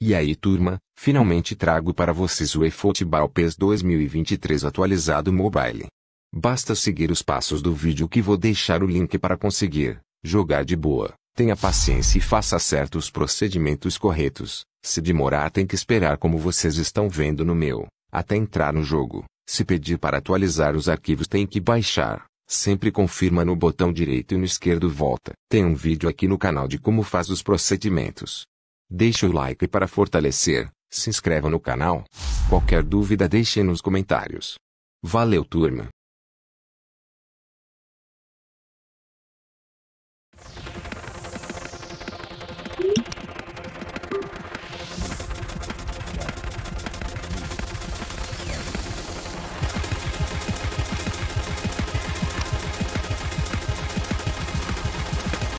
E aí turma, finalmente trago para vocês o eFootball PES 2023 atualizado mobile. Basta seguir os passos do vídeo que vou deixar o link para conseguir jogar de boa. Tenha paciência e faça certos procedimentos corretos. Se demorar tem que esperar como vocês estão vendo no meu, até entrar no jogo. Se pedir para atualizar os arquivos tem que baixar. Sempre confirma no botão direito e no esquerdo volta. Tem um vídeo aqui no canal de como faz os procedimentos. Deixe o like para fortalecer, se inscreva no canal. Qualquer dúvida deixe nos comentários. Valeu turma!